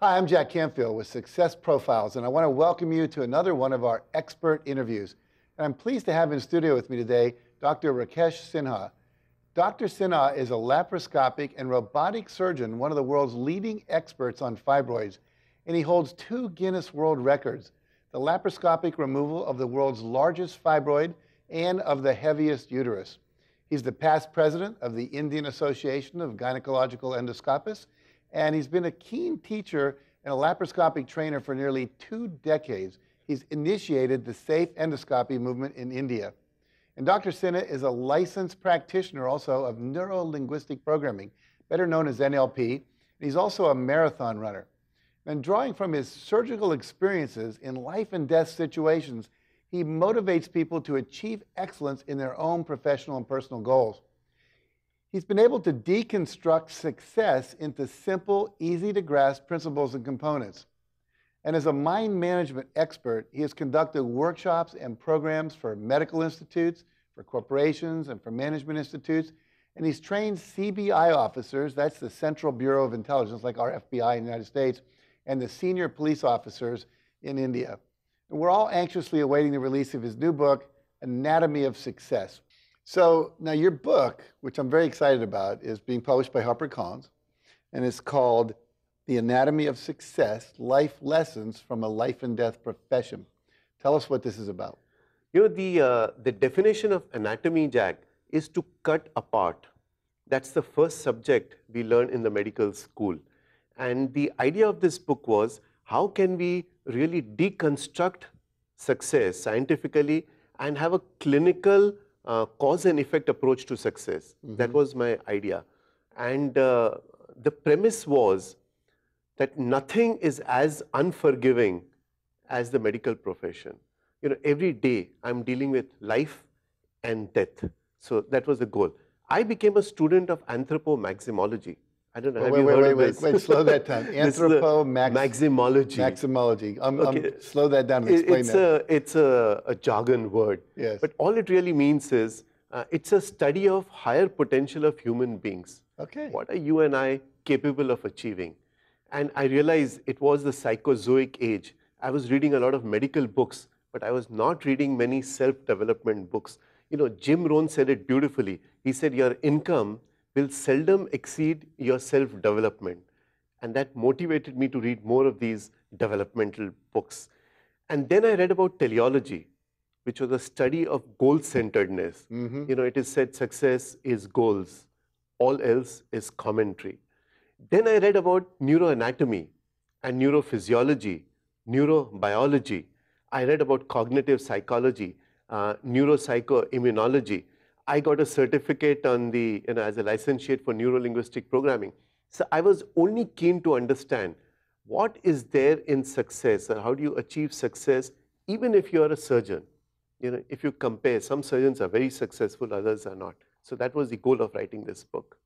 Hi, I'm Jack Canfield with Success Profiles, and I want to welcome you to another one of our expert interviews. And I'm pleased to have in studio with me today Dr. Rakesh Sinha. Dr. Sinha is a laparoscopic and robotic surgeon, one of the world's leading experts on fibroids, and he holds two Guinness World Records the laparoscopic removal of the world's largest fibroid and of the heaviest uterus. He's the past president of the Indian Association of Gynecological Endoscopists and he's been a keen teacher and a laparoscopic trainer for nearly two decades. He's initiated the safe endoscopy movement in India. And Dr. Sinha is a licensed practitioner also of neuro-linguistic programming, better known as NLP, and he's also a marathon runner. And drawing from his surgical experiences in life and death situations, he motivates people to achieve excellence in their own professional and personal goals. He's been able to deconstruct success into simple, easy to grasp principles and components. And as a mind management expert, he has conducted workshops and programs for medical institutes, for corporations, and for management institutes. And he's trained CBI officers, that's the Central Bureau of Intelligence, like our FBI in the United States, and the senior police officers in India. And we're all anxiously awaiting the release of his new book, Anatomy of Success. So now your book, which I'm very excited about, is being published by HarperCollins, and it's called The Anatomy of Success Life Lessons from a Life and Death Profession. Tell us what this is about. You know, the, uh, the definition of anatomy, Jack, is to cut apart. That's the first subject we learn in the medical school. And the idea of this book was how can we really deconstruct success scientifically and have a clinical uh, cause and effect approach to success. Mm -hmm. That was my idea. And uh, the premise was that nothing is as unforgiving as the medical profession. You know, every day I'm dealing with life and death. So that was the goal. I became a student of anthropomaximology. I don't know. Well, wait, wait, wait, wait, wait, slow that down. Anthropomaximology. Maximology. Maximology. I'm, um, um, okay. I'm, slow that down and explain it's that. A, it's a, a, jargon word. Yes. But all it really means is uh, it's a study of higher potential of human beings. Okay. What are you and I capable of achieving? And I realized it was the psychozoic age. I was reading a lot of medical books, but I was not reading many self development books. You know, Jim Rohn said it beautifully. He said, Your income will seldom exceed your self-development. And that motivated me to read more of these developmental books. And then I read about teleology, which was a study of goal-centeredness. Mm -hmm. You know, it is said success is goals. All else is commentary. Then I read about neuroanatomy and neurophysiology, neurobiology. I read about cognitive psychology, uh, neuropsychoimmunology. I got a certificate on the, you know, as a licentiate for neurolinguistic programming. So I was only keen to understand what is there in success or how do you achieve success even if you are a surgeon. You know, if you compare, some surgeons are very successful, others are not. So that was the goal of writing this book.